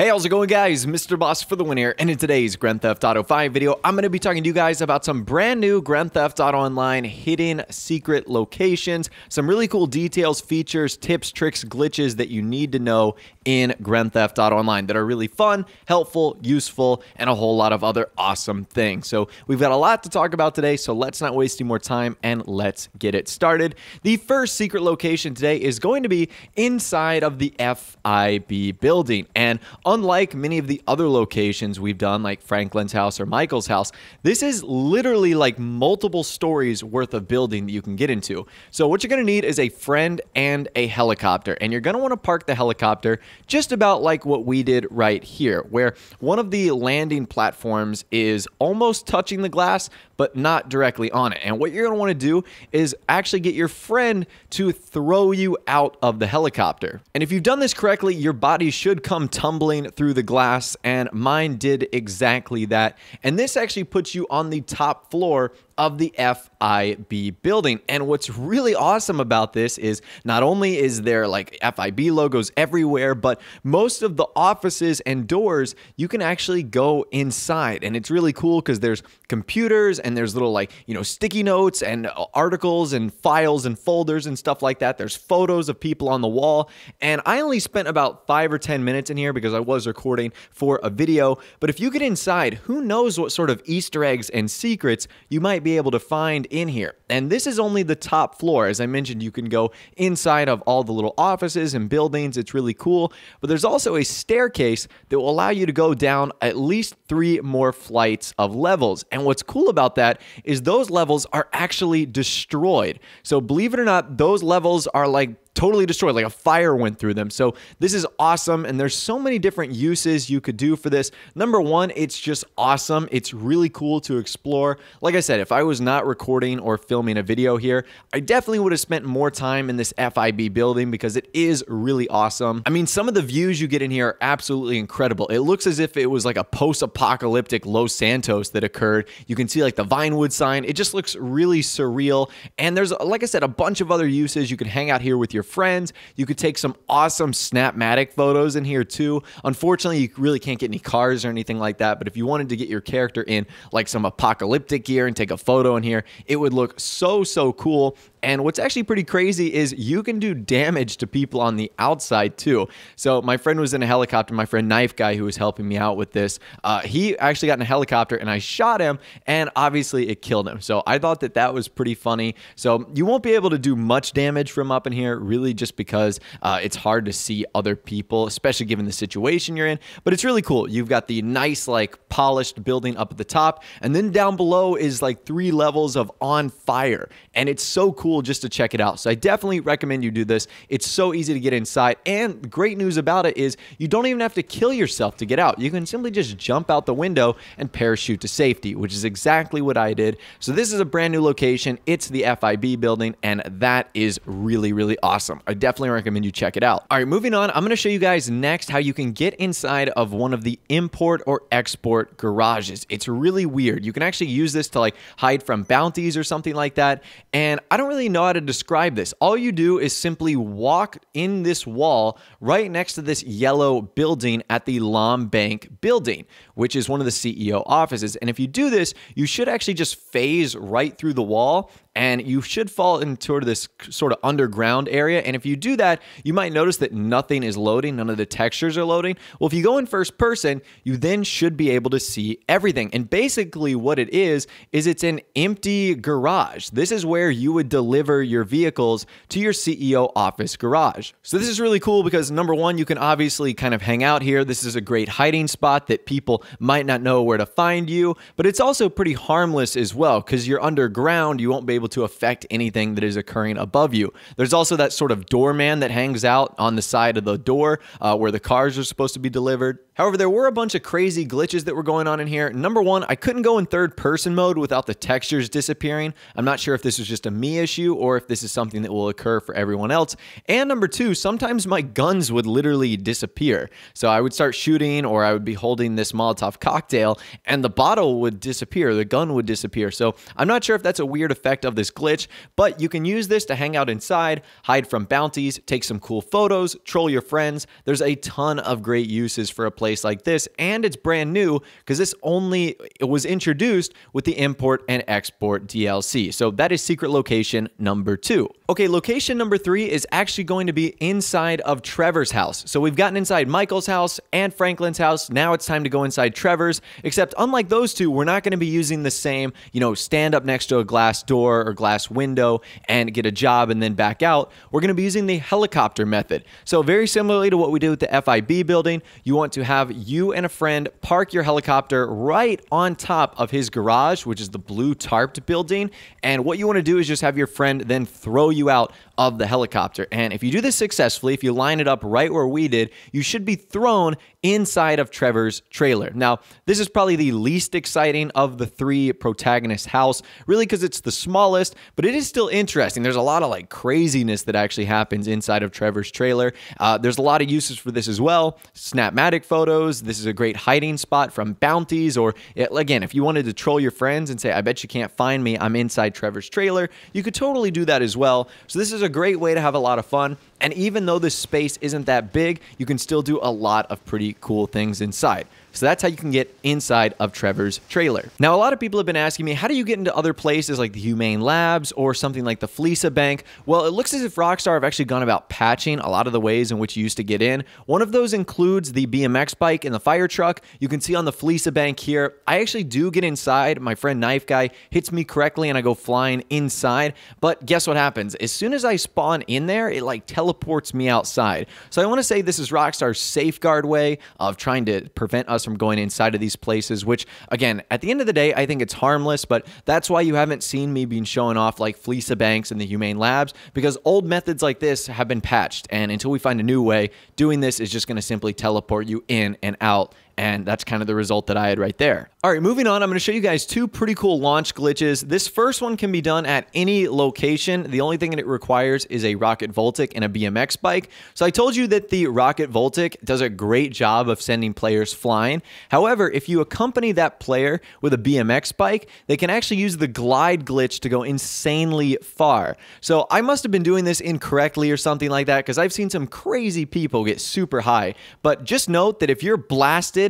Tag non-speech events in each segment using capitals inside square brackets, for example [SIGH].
Hey, how's it going guys? Mr. Boss for the win here, and in today's Grand Theft Auto 5 video, I'm going to be talking to you guys about some brand new Grand Theft Auto Online hidden secret locations, some really cool details, features, tips, tricks, glitches that you need to know in Grand Theft Auto Online that are really fun, helpful, useful, and a whole lot of other awesome things. So we've got a lot to talk about today, so let's not waste any more time and let's get it started. The first secret location today is going to be inside of the FIB building, and unlike many of the other locations we've done, like Franklin's house or Michael's house, this is literally like multiple stories worth of building that you can get into. So, what you're gonna need is a friend and a helicopter, and you're gonna wanna park the helicopter just about like what we did right here, where one of the landing platforms is almost touching the glass, but not directly on it. And what you're gonna wanna do is actually get your friend to throw you out of the helicopter. And if you've done this correctly, your body should come tumbling through the glass, and mine did exactly that. And this actually puts you on the top floor of the FIB building. And what's really awesome about this is not only is there like FIB logos everywhere, but most of the offices and doors, you can actually go inside. And it's really cool because there's computers and there's little like, you know, sticky notes and uh, articles and files and folders and stuff like that. There's photos of people on the wall. And I only spent about five or 10 minutes in here because I was recording for a video. But if you get inside, who knows what sort of Easter eggs and secrets you might be be able to find in here. And this is only the top floor. As I mentioned, you can go inside of all the little offices and buildings. It's really cool. But there's also a staircase that will allow you to go down at least three more flights of levels. And what's cool about that is those levels are actually destroyed. So believe it or not, those levels are like totally destroyed, like a fire went through them. So this is awesome. And there's so many different uses you could do for this. Number one, it's just awesome. It's really cool to explore. Like I said, if I was not recording or filming a video here, I definitely would have spent more time in this FIB building because it is really awesome. I mean, some of the views you get in here are absolutely incredible. It looks as if it was like a post-apocalyptic Los Santos that occurred. You can see like the Vinewood sign. It just looks really surreal. And there's, like I said, a bunch of other uses. You can hang out here with your your friends. You could take some awesome Snapmatic photos in here too. Unfortunately, you really can't get any cars or anything like that, but if you wanted to get your character in like some apocalyptic gear and take a photo in here, it would look so, so cool. And what's actually pretty crazy is you can do damage to people on the outside too. So my friend was in a helicopter, my friend Knife Guy, who was helping me out with this, uh, he actually got in a helicopter and I shot him and obviously it killed him. So I thought that that was pretty funny. So you won't be able to do much damage from up in here really just because uh, it's hard to see other people, especially given the situation you're in. But it's really cool. You've got the nice, like, polished building up at the top, and then down below is like three levels of on fire. And it's so cool just to check it out. So I definitely recommend you do this. It's so easy to get inside. And the great news about it is you don't even have to kill yourself to get out. You can simply just jump out the window and parachute to safety, which is exactly what I did. So this is a brand new location. It's the FIB building, and that is really, really awesome awesome. I definitely recommend you check it out. All right, moving on, I'm gonna show you guys next how you can get inside of one of the import or export garages. It's really weird. You can actually use this to like hide from bounties or something like that. And I don't really know how to describe this. All you do is simply walk in this wall right next to this yellow building at the Lom Bank building, which is one of the CEO offices. And if you do this, you should actually just phase right through the wall and you should fall into this sort of underground area area. And if you do that, you might notice that nothing is loading, none of the textures are loading. Well, if you go in first person, you then should be able to see everything. And basically what it is, is it's an empty garage. This is where you would deliver your vehicles to your CEO office garage. So this is really cool because number one, you can obviously kind of hang out here. This is a great hiding spot that people might not know where to find you, but it's also pretty harmless as well because you're underground. You won't be able to affect anything that is occurring above you. There's also that sort of doorman that hangs out on the side of the door uh, where the cars are supposed to be delivered. However, there were a bunch of crazy glitches that were going on in here. Number one, I couldn't go in third person mode without the textures disappearing. I'm not sure if this was just a me issue or if this is something that will occur for everyone else. And number two, sometimes my guns would literally disappear. So I would start shooting or I would be holding this Molotov cocktail and the bottle would disappear, the gun would disappear. So I'm not sure if that's a weird effect of this glitch, but you can use this to hang out inside, hide from bounties, take some cool photos, troll your friends. There's a ton of great uses for a place like this, and it's brand new because this only was introduced with the import and export DLC. So that is secret location number two. Okay, location number three is actually going to be inside of Trevor's house. So we've gotten inside Michael's house and Franklin's house. Now it's time to go inside Trevor's, except unlike those two, we're not going to be using the same, you know, stand up next to a glass door or glass window and get a job and then back out. We're we're going to be using the helicopter method. So very similarly to what we did with the FIB building, you want to have you and a friend park your helicopter right on top of his garage, which is the blue tarped building. And what you want to do is just have your friend then throw you out of the helicopter. And if you do this successfully, if you line it up right where we did, you should be thrown inside of Trevor's trailer. Now, this is probably the least exciting of the three protagonist house, really because it's the smallest, but it is still interesting. There's a lot of like craziness that actually happens inside of Trevor's trailer. Uh, there's a lot of uses for this as well. Snapmatic photos. This is a great hiding spot from bounties, or it, eh, again, if you wanted to troll your friends and say, "I bet you can't find me. I'm inside Trevor's trailer," you could totally do that as well. So this is a a great way to have a lot of fun. And even though this space isn't that big, you can still do a lot of pretty cool things inside. So that's how you can get inside of Trevor's trailer. Now, a lot of people have been asking me, how do you get into other places like the Humane Labs or something like the Fleesa Bank? Well, it looks as if Rockstar have actually gone about patching a lot of the ways in which you used to get in. One of those includes the BMX bike and the fire truck. You can see on the Fleesa Bank here, I actually do get inside. My friend Knife Guy hits me correctly and I go flying inside. But guess what happens? As soon as I spawn in there, it like teleports teleports me outside. So I want to say this is Rockstar's safeguard way of trying to prevent us from going inside of these places, which, again, at the end of the day, I think it's harmless, but that's why you haven't seen me being showing off like Fleece Banks and the Humane Labs, because old methods like this have been patched. And until we find a new way, doing this is just going to simply teleport you in and out and that's kind of the result that I had right there. All right, moving on, I'm gonna show you guys two pretty cool launch glitches. This first one can be done at any location. The only thing that it requires is a Rocket Voltic and a BMX bike. So I told you that the Rocket Voltic does a great job of sending players flying. However, if you accompany that player with a BMX bike, they can actually use the glide glitch to go insanely far. So I must have been doing this incorrectly or something like that because I've seen some crazy people get super high. But just note that if you're blasted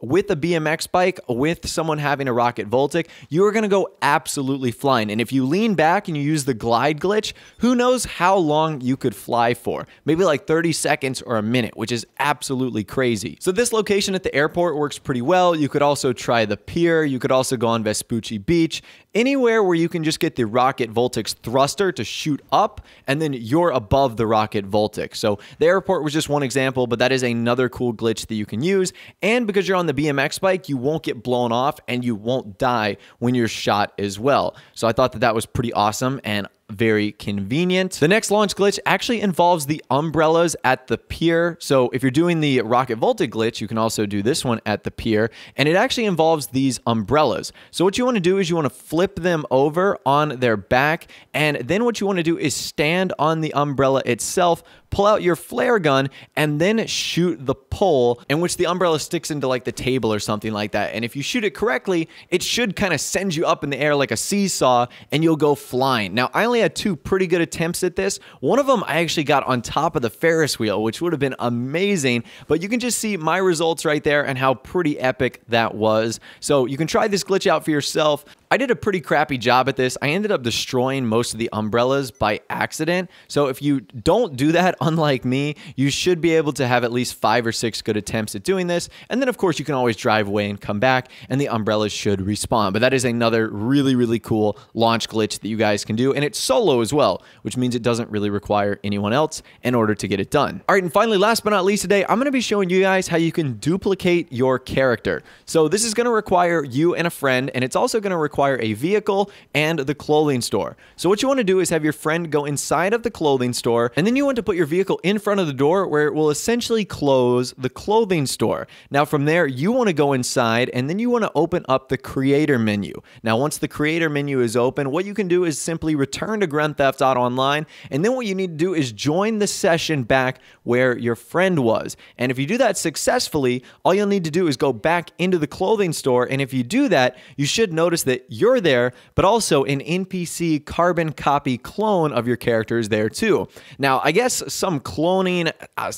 with a BMX bike, with someone having a Rocket Voltic, you are going to go absolutely flying. And if you lean back and you use the glide glitch, who knows how long you could fly for? Maybe like 30 seconds or a minute, which is absolutely crazy. So this location at the airport works pretty well. You could also try the pier. You could also go on Vespucci Beach. Anywhere where you can just get the Rocket Voltic thruster to shoot up, and then you're above the Rocket Voltic. So the airport was just one example, but that is another cool glitch that you can use. And because you're on the BMX bike, you won't get blown off and you won't die when you're shot as well. So I thought that that was pretty awesome. And very convenient. The next launch glitch actually involves the umbrellas at the pier. So if you're doing the rocket vaulted glitch, you can also do this one at the pier. And it actually involves these umbrellas. So what you want to do is you want to flip them over on their back. And then what you want to do is stand on the umbrella itself, pull out your flare gun, and then shoot the pole in which the umbrella sticks into like the table or something like that. And if you shoot it correctly, it should kind of send you up in the air like a seesaw and you'll go flying. Now, I only had two pretty good attempts at this. One of them I actually got on top of the Ferris wheel, which would have been amazing, but you can just see my results right there and how pretty epic that was. So you can try this glitch out for yourself. I did a pretty crappy job at this. I ended up destroying most of the umbrellas by accident. So if you don't do that, [LAUGHS] unlike me, you should be able to have at least five or six good attempts at doing this. And then of course you can always drive away and come back and the umbrellas should respawn. But that is another really, really cool launch glitch that you guys can do. And it's solo as well, which means it doesn't really require anyone else in order to get it done. All right, and finally, last but not least today, I'm gonna be showing you guys how you can duplicate your character. So this is gonna require you and a friend, and it's also gonna require a vehicle and the clothing store. So what you wanna do is have your friend go inside of the clothing store, and then you want to put your vehicle in front of the door where it will essentially close the clothing store. Now from there, you wanna go inside, and then you wanna open up the creator menu. Now once the creator menu is open, what you can do is simply return return to Grand Theft Auto Online. And then what you need to do is join the session back where your friend was. And if you do that successfully, all you'll need to do is go back into the clothing store. And if you do that, you should notice that you're there, but also an NPC carbon copy clone of your character is there too. Now, I guess some cloning, uh,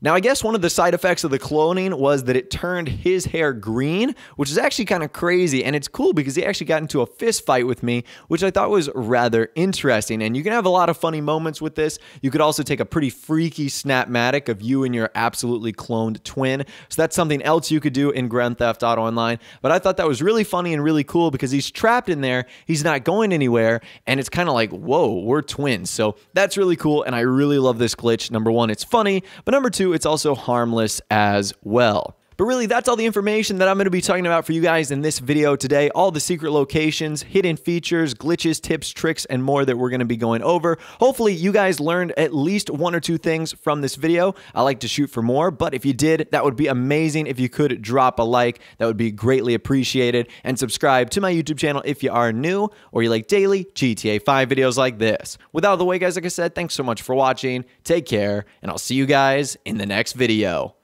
now, I guess one of the side effects of the cloning was that it turned his hair green, which is actually kind of crazy. And it's cool because he actually got into a fist fight with me, which I thought was rather interesting. And you can have a lot of funny moments with this. You could also take a pretty freaky snapmatic of you and your absolutely cloned twin. So that's something else you could do in Grand Theft Auto Online. But I thought that was really funny and really cool because he's trapped in there, he's not going anywhere. And it's kind of like, whoa, we're twins. So that's really cool. And I really love this glitch. Number one, it's funny. But number two, it's also harmless as well. But really, that's all the information that I'm going to be talking about for you guys in this video today. All the secret locations, hidden features, glitches, tips, tricks, and more that we're going to be going over. Hopefully, you guys learned at least one or two things from this video. I like to shoot for more, but if you did, that would be amazing if you could drop a like. That would be greatly appreciated. And subscribe to my YouTube channel if you are new or you like daily GTA 5 videos like this. Without the way, guys, like I said, thanks so much for watching. Take care, and I'll see you guys in the next video.